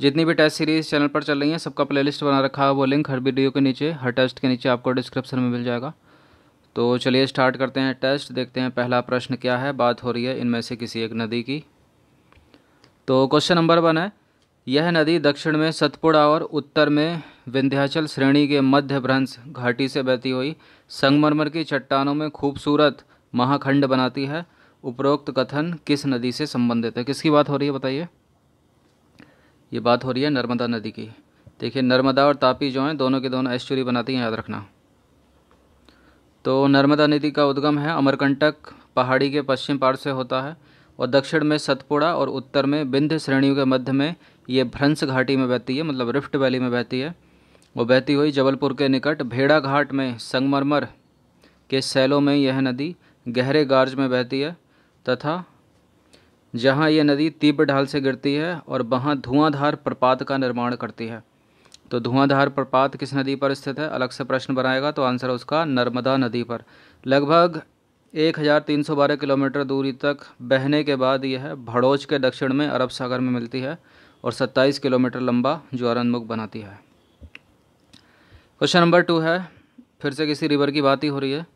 जितनी भी test series channel पर चल रही है सबका प्लेलिस्ट बना रखा है वो लिंक हर वीडियो के नीचे हर टेस्ट के नीचे आपको डिस्क्रिप्शन में मिल जाएगा तो चलिए स्टार्ट करते हैं टेस्ट देखते हैं पहला प्रश्न क्या है बात हो रही है इनमें से किसी एक नदी की तो क्वेश्चन नंबर वन है यह नदी दक्षिण में सतपुड़ा और उत्तर में विंध्याचल श्रेणी के मध्य भ्रंश घाटी से बहती हुई संगमरमर की चट्टानों में खूबसूरत महाखंड बनाती है उपरोक्त कथन किस नदी से संबंधित है किसकी बात हो रही है बताइए ये बात हो रही है नर्मदा नदी की देखिए नर्मदा और तापी जो हैं दोनों के दोनों ऐश्चुरी बनाती हैं याद रखना तो नर्मदा नदी का उद्गम है अमरकंटक पहाड़ी के पश्चिम पार से होता है और दक्षिण में सतपुड़ा और उत्तर में बिंध श्रेणियों के मध्य में ये भ्रंस घाटी में बहती है मतलब रिफ्ट वैली में बहती है वो बहती हुई जबलपुर के निकट भेड़ा घाट में संगमरमर के सैलों में यह नदी गहरे गार्ज में बहती है तथा जहाँ यह नदी तीव्र ढाल से गिरती है और वहाँ धुआंधार प्रपात का निर्माण करती है तो धुआंधार प्रपात किस नदी पर स्थित है अलग से प्रश्न बनाएगा तो आंसर उसका नर्मदा नदी पर लगभग 1312 किलोमीटर दूरी तक बहने के बाद यह भड़ोच के दक्षिण में अरब सागर में मिलती है और 27 किलोमीटर लंबा ज्वारनमुख बनाती है क्वेश्चन नंबर टू है फिर से किसी रिवर की बात ही हो रही है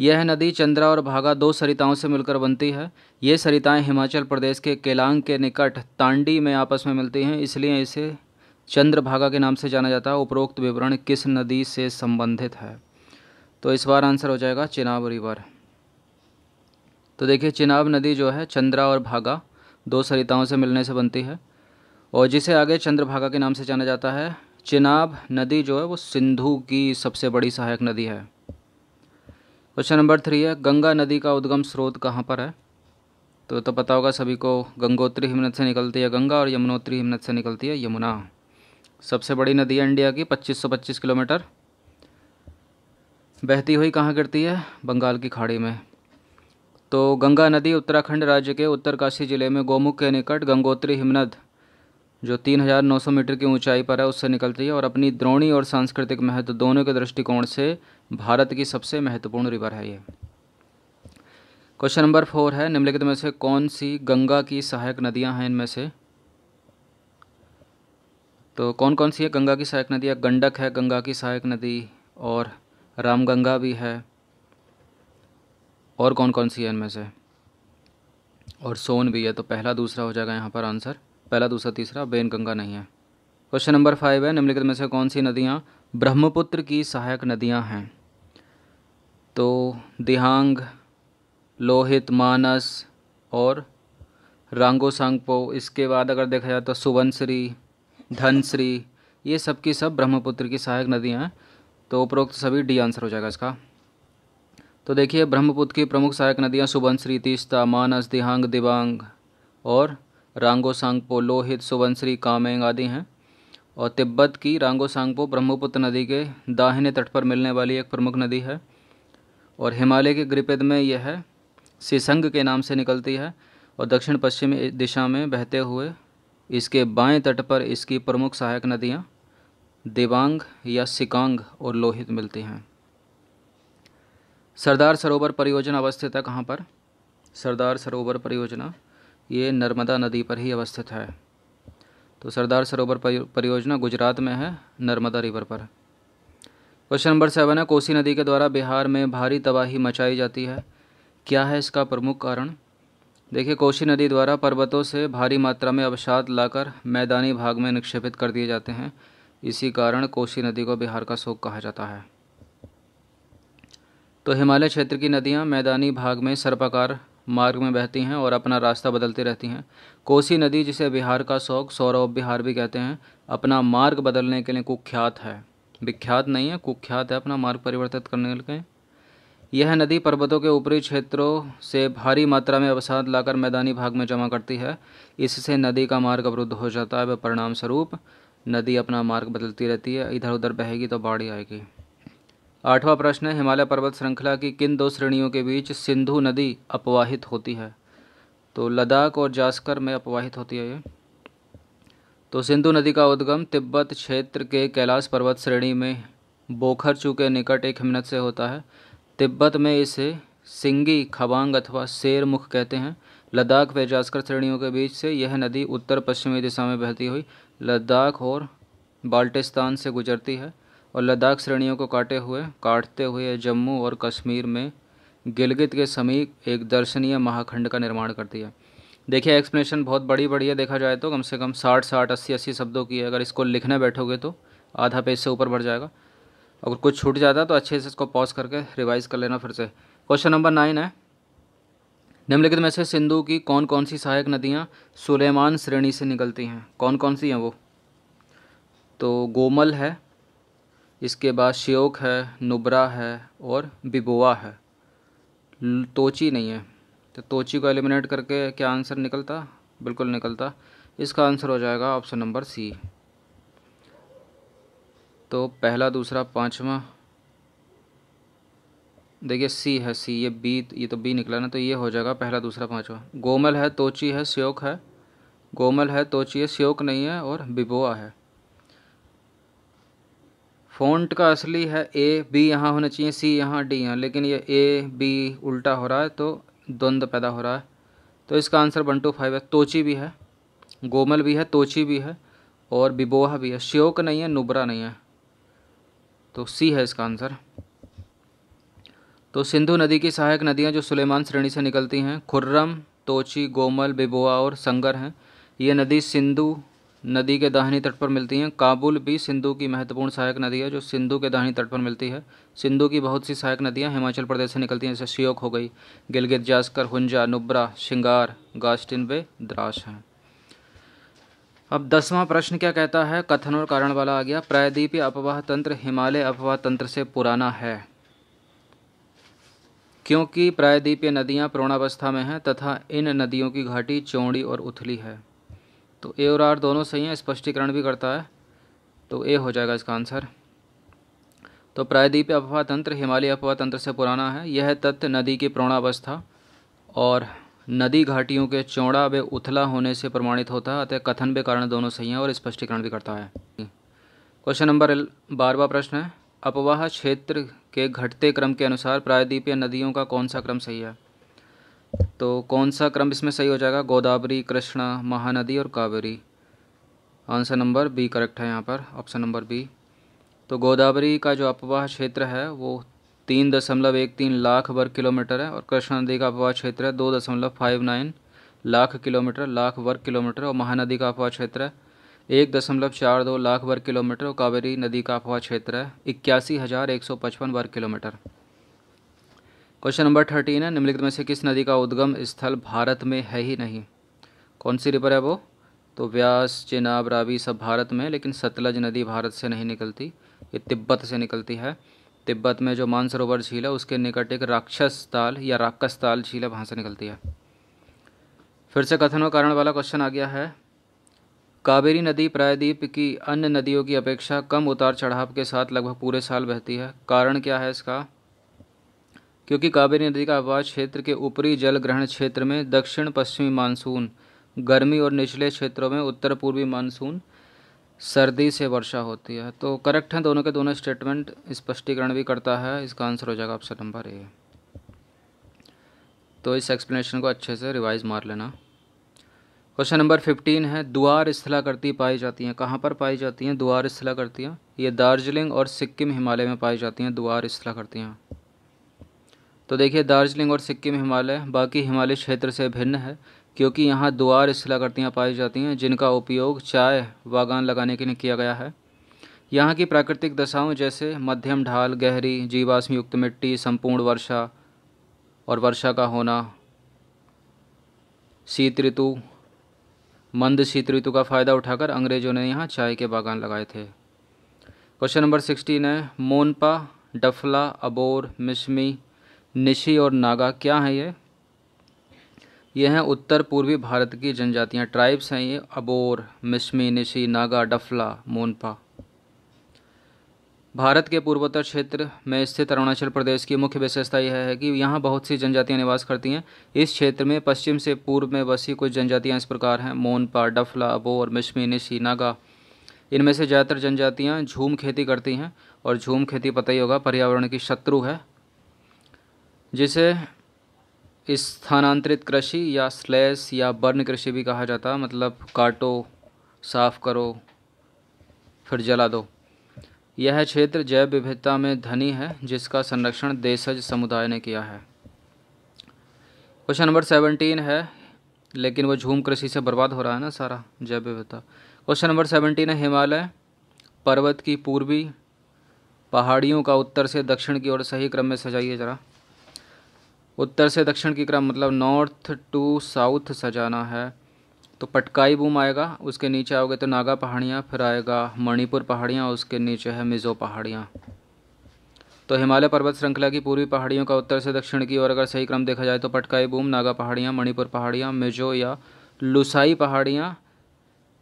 यह नदी चंद्रा और भागा दो सरिताओं से मिलकर बनती है ये सरिताएं हिमाचल प्रदेश के केलांग के निकट तांडी में आपस में मिलती हैं इसलिए इसे चंद्रभागा के नाम से जाना जाता है उपरोक्त विवरण किस नदी से संबंधित है तो इस बार आंसर हो जाएगा चिनाब रिवर तो देखिए चिनाब नदी जो है चंद्रा और भागा दो सरिताओं से मिलने से बनती है और जिसे आगे चंद्रभागा के नाम से जाना जाता है चिनाब नदी जो है वो सिंधु की सबसे बड़ी सहायक नदी है क्वेश्चन नंबर थ्री है गंगा नदी का उद्गम स्रोत कहाँ पर है तो तो पता होगा सभी को गंगोत्री हिमनद से निकलती है गंगा और यमुनोत्री हिमनद से निकलती है यमुना सबसे बड़ी नदी है इंडिया की 2525 किलोमीटर बहती हुई कहाँ गिरती है बंगाल की खाड़ी में तो गंगा नदी उत्तराखंड राज्य के उत्तरकाशी जिले में गोमुख के निकट गंगोत्री हिमनद जो 3,900 मीटर की ऊंचाई पर है उससे निकलती है और अपनी द्रोणी और सांस्कृतिक महत्व दोनों के दृष्टिकोण से भारत की सबसे महत्वपूर्ण रिवर है ये क्वेश्चन नंबर फोर है निम्नलिखित में से कौन सी गंगा की सहायक नदियां हैं इनमें से तो कौन कौन सी है गंगा की सहायक नदियाँ गंडक है गंगा की सहायक नदी और रामगंगा भी है और कौन कौन सी है इनमें से और सोन भी है तो पहला दूसरा हो जाएगा यहाँ पर आंसर पहला दूसरा तीसरा बेनगंगा नहीं है क्वेश्चन नंबर फाइव है निम्नलिखित में से कौन सी नदियाँ ब्रह्मपुत्र की सहायक नदियाँ हैं तो दिहांग लोहित मानस और रांगो सांगपो इसके बाद अगर देखा जाए तो सुवनश्री धनश्री ये सब की सब ब्रह्मपुत्र की सहायक नदियाँ हैं तो उपरोक्त सभी डी आंसर हो जाएगा इसका तो देखिए ब्रह्मपुत्र की प्रमुख सहायक नदियाँ सुबनश्री तीस्ता मानस दिहांग दिबांग और रांगो सांगपो लोहित सुवंश्री कामेंग आदि हैं और तिब्बत की रांगो सांगपो ब्रह्मपुत्र नदी के दाहिने तट पर मिलने वाली एक प्रमुख नदी है और हिमालय के ग्रिपेद में यह सिसंग के नाम से निकलती है और दक्षिण पश्चिम दिशा में बहते हुए इसके बाएं तट पर इसकी प्रमुख सहायक नदियाँ देवांग या सिकांग और लोहित मिलती हैं सरदार सरोवर परियोजना अवस्थित है कहाँ पर सरदार सरोवर परियोजना ये नर्मदा नदी पर ही अवस्थित है तो सरदार सरोवर परियोजना गुजरात में है नर्मदा रिवर पर क्वेश्चन नंबर सेवन है कोसी नदी के द्वारा बिहार में भारी तबाही मचाई जाती है क्या है इसका प्रमुख कारण देखिए कोसी नदी द्वारा पर्वतों से भारी मात्रा में अवसाद लाकर मैदानी भाग में निक्षेपित कर दिए जाते हैं इसी कारण कोसी नदी को बिहार का शोक कहा जाता है तो हिमालय क्षेत्र की नदियाँ मैदानी भाग में सर्पाकार मार्ग में बहती हैं और अपना रास्ता बदलती रहती हैं कोसी नदी जिसे बिहार का शौक सौरव बिहार भी कहते हैं अपना मार्ग बदलने के लिए कुख्यात है विख्यात नहीं है कुख्यात है अपना मार्ग परिवर्तित करने के लिए यह नदी पर्वतों के ऊपरी क्षेत्रों से भारी मात्रा में अवसाद लाकर मैदानी भाग में जमा करती है इससे नदी का मार्ग अवरुद्ध हो जाता है व परिणाम स्वरूप नदी अपना मार्ग बदलती रहती है इधर उधर बहेगी तो बाढ़ आएगी आठवां प्रश्न है हिमालय पर्वत श्रृंखला की किन दो श्रेणियों के बीच सिंधु नदी अपवाहित होती है तो लद्दाख और जास्कर में अपवाहित होती है ये तो सिंधु नदी का उद्गम तिब्बत क्षेत्र के कैलाश पर्वत श्रेणी में चू के निकट एक हिमनत से होता है तिब्बत में इसे सिंगी खबांग अथवा शेरमुख कहते हैं लद्दाख व जास्कर श्रेणियों के बीच से यह नदी उत्तर पश्चिमी दिशा में बहती हुई लद्दाख और बाल्टिस्तान से गुजरती है और लद्दाख श्रेणियों को काटे हुए काटते हुए जम्मू और कश्मीर में गिलगित के समीप एक दर्शनीय महाखंड का निर्माण करती है देखिए एक्सप्लेनेशन बहुत बड़ी बड़ी है देखा जाए तो कम से कम साठ साठ अस्सी अस्सी शब्दों की है अगर इसको लिखने बैठोगे तो आधा पेज से ऊपर बढ़ जाएगा अगर कुछ छूट जाता तो अच्छे से इसको पॉज करके रिवाइज़ कर लेना फिर से क्वेश्चन नंबर नाइन है निम्नलिखित में से सिंधु की कौन कौन सी सहायक नदियाँ सुलेमान श्रेणी से निकलती हैं कौन कौन सी हैं वो तो गोमल है इसके बाद श्योक है नुब्रा है और बिबोआ है तोची नहीं है तो तोची को एलिमिनेट करके क्या आंसर निकलता बिल्कुल निकलता इसका आंसर हो जाएगा ऑप्शन नंबर सी तो पहला दूसरा पाँचवा देखिए सी है सी ये बी ये तो बी निकला ना तो ये हो जाएगा पहला दूसरा पाँचवा गोमल है तोची है श्योक है गोमल है तोची है श्योक नहीं है और बिबोआ है फ़ॉन्ट का असली है ए बी यहाँ होना चाहिए सी यहाँ डी यहाँ लेकिन ये ए बी उल्टा हो रहा है तो द्वंद्व पैदा हो रहा है तो इसका आंसर वन टू फाइव है तोची भी है गोमल भी है तोची भी है और बिबोहा भी है श्योक नहीं है नुबरा नहीं है तो सी है इसका आंसर तो सिंधु नदी की सहायक नदियाँ जो सुलेमान श्रेणी से निकलती हैं खुर्रम तोची गोमल बिबोआ और संगर हैं ये नदी सिंधु नदी के दाहिनी तट पर मिलती हैं काबुल भी सिंधु की महत्वपूर्ण सहायक नदी है जो सिंधु के दाहिनी तट पर मिलती है सिंधु की बहुत सी सहायक नदियां हिमाचल प्रदेश से निकलती हैं जैसे श्योक हो गई गिलगित जास्कर हुंजा नुब्रा शिंगार गास्टिन वे द्रास हैं अब दसवां प्रश्न क्या कहता है कथन और कारण वाला आ गया प्रायद्वीपीय अपवाह तंत्र हिमालय अपवाह तंत्र से पुराना है क्योंकि प्रायद्वीपीय नदियां प्रोणावस्था में हैं तथा इन नदियों की घाटी चौड़ी और उथली है तो ए और आर दोनों सही हैं स्पष्टीकरण भी करता है तो ए हो जाएगा इसका आंसर तो प्रायद्वीप अफवाह तंत्र हिमालय अफवाह तंत्र से पुराना है यह तथ्य नदी की प्रौणावस्था और नदी घाटियों के चौड़ा वे उथला होने से प्रमाणित होता है अतः कथन वे कारण दोनों सही हैं और स्पष्टीकरण भी करता है क्वेश्चन नंबर बारहवा प्रश्न है अपवाह क्षेत्र के घटते क्रम के अनुसार प्रायद्वीपीय नदियों का कौन सा क्रम सही है तो कौन सा क्रम इसमें सही हो जाएगा गोदावरी कृष्णा महानदी और Kaveri answer number B correct है यहाँ पर ऑप्शन नंबर बी तो गोदावरी का जो अपवाह क्षेत्र है वो तीन दशमलव एक तीन लाख वर्ग किलोमीटर है और कृष्णा नदी का अपवाह क्षेत्र है दो दशमलव five nine lakh kilometre lakh वर्ग किलोमीटर और महानदी का अपवाह क्षेत्र है एक दशमलव चार दो लाख वर्ग किलोमीटर और कावेरी नदी का अपवाह क्षेत्र है इक्यासी हज़ार एक सौ पचपन वर्ग किलोमीटर क्वेश्चन नंबर थर्टीन है निम्नलिखित में से किस नदी का उद्गम स्थल भारत में है ही नहीं कौन सी रिवर है वो तो व्यास चिनाब रावी सब भारत में लेकिन सतलज नदी भारत से नहीं निकलती ये तिब्बत से निकलती है तिब्बत में जो मानसरोवर झील है उसके निकट एक राक्षस ताल या राक्षस ताल झील है वहाँ से निकलती है फिर से कथन व कारण वाला क्वेश्चन आ गया है कावेरी नदी प्रायद्वीप की अन्य नदियों की अपेक्षा कम उतार चढ़ाव के साथ लगभग पूरे साल बहती है कारण क्या है इसका क्योंकि कावेरी नदी का आवास क्षेत्र के ऊपरी जल ग्रहण क्षेत्र में दक्षिण पश्चिमी मानसून गर्मी और निचले क्षेत्रों में उत्तर पूर्वी मानसून सर्दी से वर्षा होती है तो करेक्ट हैं दोनों के दोनों स्टेटमेंट स्पष्टीकरण भी करता है इसका आंसर हो जाएगा ऑप्शन नंबर ए तो इस एक्सप्लेनेशन को अच्छे से रिवाइज मार लेना क्वेश्चन नंबर फिफ्टीन है द्वार स्थलाकृति पाई जाती हैं कहाँ पर पाई जाती हैं द्वार स्थलाकृतियाँ ये दार्जिलिंग और सिक्किम हिमालय में पाई जाती हैं द्वार स्थलाकृतियाँ तो देखिए दार्जिलिंग और सिक्किम हिमालय बाकी हिमालय क्षेत्र से भिन्न है क्योंकि यहाँ दुआर स्थलाकृतियाँ पाई जाती हैं जिनका उपयोग चाय बागान लगाने के लिए किया गया है यहाँ की प्राकृतिक दशाओं जैसे मध्यम ढाल गहरी जीवाश्म युक्त मिट्टी संपूर्ण वर्षा और वर्षा का होना शीत ऋतु मंद शीत ऋतु का फ़ायदा उठाकर अंग्रेज़ों ने यहाँ चाय के बागान लगाए थे क्वेश्चन नंबर सिक्सटीन है मोनपा डफला अबोर मिशमी निशी और नागा क्या हैं ये ये हैं उत्तर पूर्वी भारत की जनजातियाँ ट्राइब्स हैं ये अबोर मिश्मी निशी नागा डफला मोनपा भारत के पूर्वोत्तर क्षेत्र में स्थित अरुणाचल प्रदेश की मुख्य विशेषता यह है कि यहाँ बहुत सी जनजातियाँ निवास करती हैं इस क्षेत्र में पश्चिम से पूर्व में बसी कुछ जनजातियाँ इस प्रकार हैं मोनपा डफला अबोर मिशमी निशी नागा इनमें से ज़्यादातर जनजातियाँ झूम खेती करती हैं और झूम खेती पता ही होगा पर्यावरण की शत्रु है जिसे स्थानांतरित कृषि या स्लैस या बर्न कृषि भी कहा जाता है मतलब काटो साफ करो फिर जला दो यह क्षेत्र जैव विविधता में धनी है जिसका संरक्षण देशज समुदाय ने किया है क्वेश्चन नंबर सेवनटीन है लेकिन वो झूम कृषि से बर्बाद हो रहा है ना सारा जैव विविधता क्वेश्चन नंबर सेवनटीन है हिमालय पर्वत की पूर्वी पहाड़ियों का उत्तर से दक्षिण की ओर सही क्रम में सजाइए जरा उत्तर से दक्षिण की क्रम मतलब नॉर्थ टू साउथ सजाना है तो पटकाई बूम आएगा उसके नीचे आओगे तो नागा पहाड़ियाँ फिर आएगा मणिपुर पहाड़ियाँ उसके नीचे है मिज़ो पहाड़ियाँ तो हिमालय पर्वत श्रृंखला की पूर्वी पहाड़ियों का उत्तर से दक्षिण की ओर अगर सही क्रम देखा जाए तो पटकाई बूम नागा पहाड़ियाँ मणिपुर पहाड़ियाँ मिजो या लुसाई पहाड़ियाँ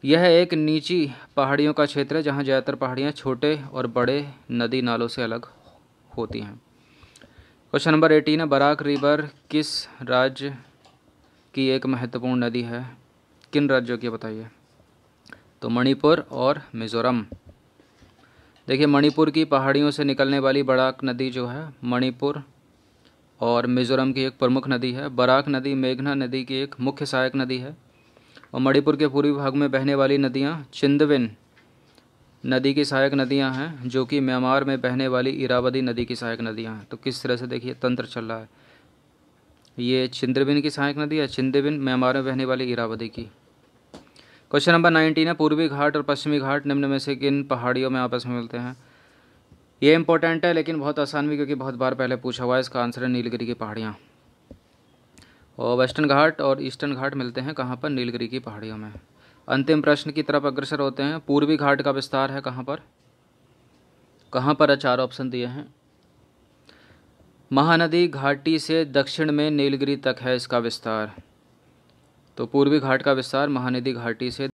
यह एक नीची पहाड़ियों का क्षेत्र है जहाँ ज़्यादातर पहाड़ियाँ छोटे और बड़े नदी नालों से अलग होती हैं क्वेश्चन नंबर एटीन है बराक रिवर किस राज्य की एक महत्वपूर्ण नदी है किन राज्यों की बताइए तो मणिपुर और मिज़ोरम देखिए मणिपुर की पहाड़ियों से निकलने वाली बराक नदी जो है मणिपुर और मिज़ोरम की एक प्रमुख नदी है बराक नदी मेघना नदी की एक मुख्य सहायक नदी है और मणिपुर के पूर्वी भाग में बहने वाली नदियाँ चिंदविन नदी की सहायक नदियां हैं जो कि म्यांमार में बहने वाली इरावदी नदी की सहायक नदियां हैं तो किस तरह से देखिए तंत्र चल रहा है ये चिंद्रबिन की सहायक नदी है चिंद्रबिन म्यांमार में बहने वाली इरावदी की क्वेश्चन नंबर नाइनटीन है पूर्वी घाट और पश्चिमी घाट निम्न में से किन पहाड़ियों में आपस में मिलते हैं ये इंपॉर्टेंट है लेकिन बहुत आसान भी क्योंकि बहुत बार पहले पूछा हुआ है इसका आंसर है नीलगिरी की पहाड़ियाँ और वेस्टर्न घाट और ईस्टर्न घाट मिलते हैं कहाँ पर नीलगिरी की पहाड़ियों में अंतिम प्रश्न की तरफ अग्रसर होते हैं पूर्वी घाट का विस्तार है कहाँ पर कहाँ पर चार ऑप्शन दिए हैं महानदी घाटी से दक्षिण में नीलगिरी तक है इसका विस्तार तो पूर्वी घाट का विस्तार महानदी घाटी से